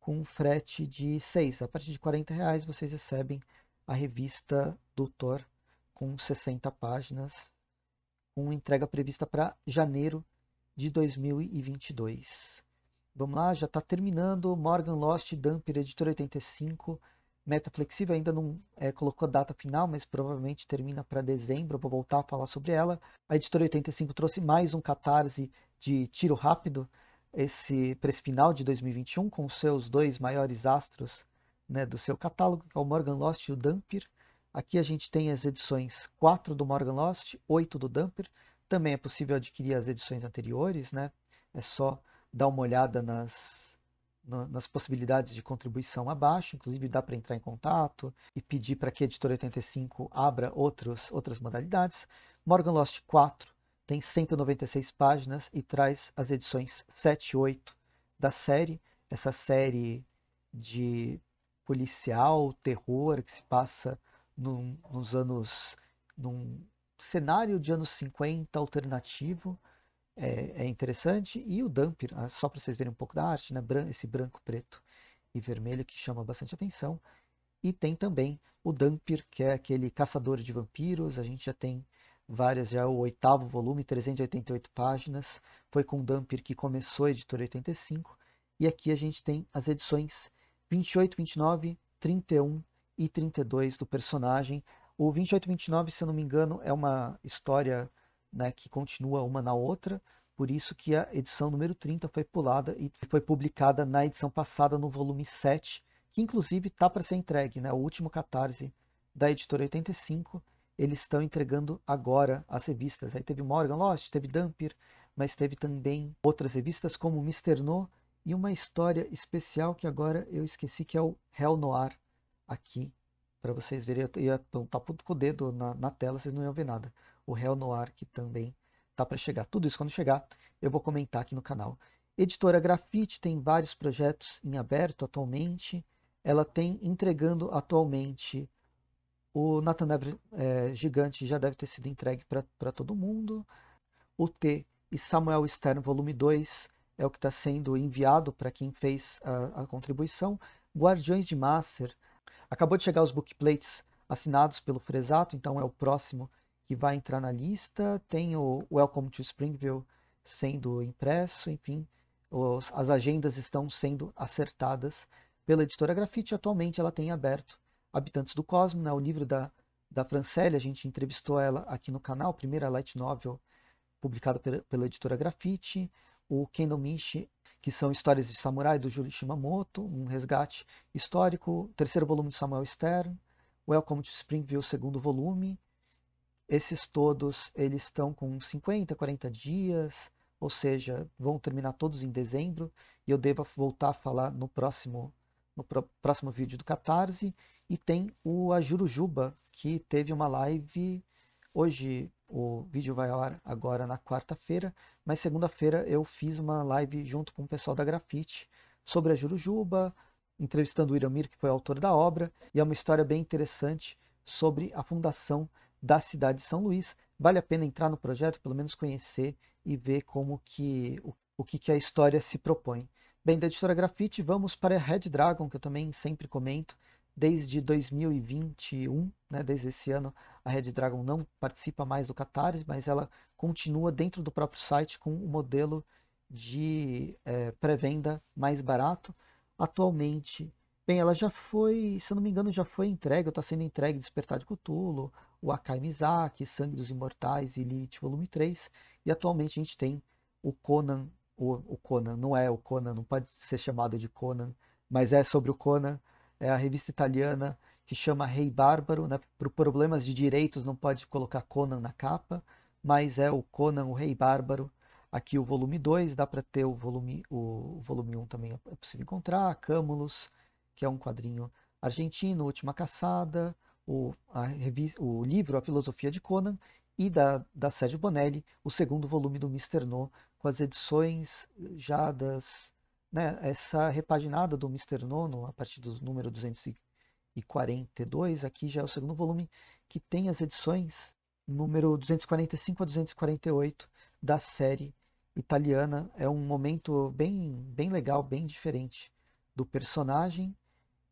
com frete de 6. A partir de R$ reais vocês recebem a revista Doutor com 60 páginas, com entrega prevista para janeiro de 2022. Vamos lá, já está terminando. Morgan Lost, Damper, Editora 85. Meta Flexível ainda não é, colocou a data final, mas provavelmente termina para dezembro. vou voltar a falar sobre ela. A Editora 85 trouxe mais um catarse de tiro rápido esse para esse final de 2021 com seus dois maiores astros né, do seu catálogo, que é o Morgan Lost e o Dampir. Aqui a gente tem as edições 4 do Morgan Lost, 8 do Dumper. Também é possível adquirir as edições anteriores, né? É só dar uma olhada nas, nas possibilidades de contribuição abaixo, inclusive dá para entrar em contato e pedir para que a Editora 85 abra outros, outras modalidades. Morgan Lost 4 tem 196 páginas e traz as edições 7 e 8 da série. Essa série de policial, terror, que se passa num, nos anos. num cenário de anos 50 alternativo. É, é interessante. E o Damper, ah, só para vocês verem um pouco da arte, né? esse branco, preto e vermelho que chama bastante atenção. E tem também o Damper, que é aquele caçador de vampiros. A gente já tem várias, já é o oitavo volume, 388 páginas. Foi com o Damper que começou a editora 85. E aqui a gente tem as edições 28, 29, 31 e 32 do personagem. O 2829, e se eu não me engano, é uma história né, que continua uma na outra, por isso que a edição número 30 foi pulada e foi publicada na edição passada, no volume 7, que inclusive está para ser entregue, né, o último catarse da editora 85. Eles estão entregando agora as revistas. Aí teve Morgan Lost, teve Dampier, mas teve também outras revistas como Mister No e uma história especial que agora eu esqueci que é o Hell Noir, aqui para vocês verem. Eu ia apontar tá com o dedo na, na, tela, vocês não iam ver nada. O no Noir que também tá para chegar. Tudo isso quando chegar, eu vou comentar aqui no canal. Editora Grafite tem vários projetos em aberto atualmente. Ela tem entregando atualmente o Nathan Never é, Gigante já deve ter sido entregue para todo mundo. O T e Samuel Stern Volume 2 é o que está sendo enviado para quem fez a, a contribuição. Guardiões de Master Acabou de chegar os bookplates assinados pelo Fresato, então é o próximo que vai entrar na lista. Tem o Welcome to Springville sendo impresso, enfim, os, as agendas estão sendo acertadas pela editora Grafite. Atualmente ela tem aberto Habitantes do Cosmo, né, o livro da, da Francélia, a gente entrevistou ela aqui no canal, primeira light novel publicada pela, pela editora Grafite. O Ken Mishi que são Histórias de Samurai, do Júlio Shimamoto, um resgate histórico, terceiro volume de Samuel Stern, Welcome to Springville, segundo volume. Esses todos, eles estão com 50, 40 dias, ou seja, vão terminar todos em dezembro, e eu devo voltar a falar no próximo no próximo vídeo do Catarse, e tem o Ajurujuba, que teve uma live hoje, o vídeo vai ao ar agora na quarta-feira, mas segunda-feira eu fiz uma live junto com o pessoal da Grafite sobre a Jurujuba, entrevistando o Iramir, que foi autor da obra, e é uma história bem interessante sobre a fundação da cidade de São Luís. Vale a pena entrar no projeto, pelo menos conhecer e ver como que o, o que, que a história se propõe. Bem, da editora Grafite, vamos para Red Dragon, que eu também sempre comento, Desde 2021, né, desde esse ano, a Red Dragon não participa mais do Catarse, mas ela continua dentro do próprio site com o um modelo de é, pré-venda mais barato. Atualmente, bem, ela já foi, se eu não me engano, já foi entregue, está sendo entregue Despertar de Cthulhu, o Akai Mizaki, Sangue dos Imortais e Elite Volume 3. E atualmente a gente tem o Conan, o, o Conan, não é o Conan, não pode ser chamado de Conan, mas é sobre o Conan, é a revista italiana que chama Rei Bárbaro, né? Por problemas de direitos não pode colocar Conan na capa, mas é o Conan, o Rei Bárbaro. Aqui o volume 2, dá para ter o volume o, volume 1 um também é possível encontrar, Câmulos, que é um quadrinho argentino, Última Caçada, o, a revista, o livro A Filosofia de Conan e da, da Sérgio Bonelli, o segundo volume do Mister No, com as edições já das né, essa repaginada do Mr. Nono, a partir do número 242, aqui já é o segundo volume, que tem as edições número 245 a 248 da série italiana. É um momento bem, bem legal, bem diferente do personagem.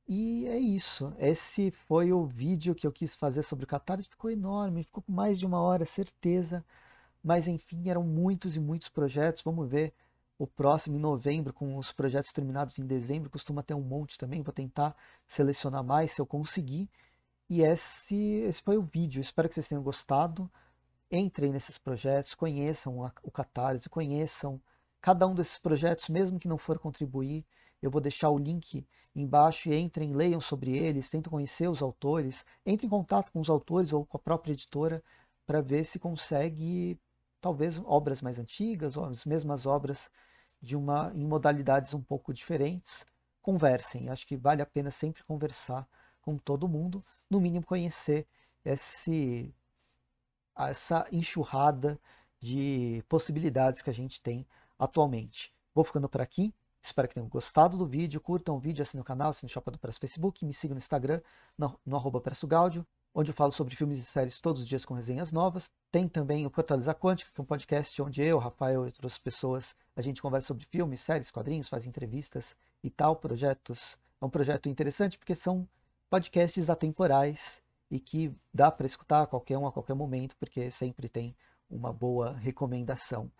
E é isso. Esse foi o vídeo que eu quis fazer sobre o Catarse. Ficou enorme, ficou mais de uma hora, certeza. Mas enfim, eram muitos e muitos projetos. Vamos ver o próximo, em novembro, com os projetos terminados em dezembro, costuma ter um monte também. Vou tentar selecionar mais se eu conseguir. E esse, esse foi o vídeo. Espero que vocês tenham gostado. Entrem nesses projetos, conheçam a, o Catarse, conheçam cada um desses projetos, mesmo que não for contribuir. Eu vou deixar o link embaixo e entrem, leiam sobre eles, tentem conhecer os autores, entrem em contato com os autores ou com a própria editora para ver se consegue, talvez, obras mais antigas ou as mesmas obras de uma, em modalidades um pouco diferentes, conversem. Acho que vale a pena sempre conversar com todo mundo, no mínimo conhecer esse, essa enxurrada de possibilidades que a gente tem atualmente. Vou ficando por aqui. Espero que tenham gostado do vídeo. Curtam o vídeo, assinem o canal, assinem o Shopping do Preço Facebook. Me sigam no Instagram, no, no arroba Preço gaudio onde eu falo sobre filmes e séries todos os dias com resenhas novas. Tem também o Fortaleza Quântica, que é um podcast onde eu, Rafael e outras pessoas, a gente conversa sobre filmes, séries, quadrinhos, faz entrevistas e tal, projetos. É um projeto interessante porque são podcasts atemporais e que dá para escutar a qualquer um a qualquer momento, porque sempre tem uma boa recomendação.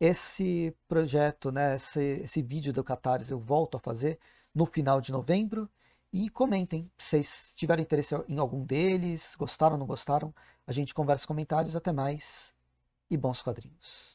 Esse projeto, né, esse, esse vídeo do Catarse eu volto a fazer no final de novembro e comentem se vocês tiveram interesse em algum deles, gostaram ou não gostaram. A gente conversa comentários. Até mais e bons quadrinhos.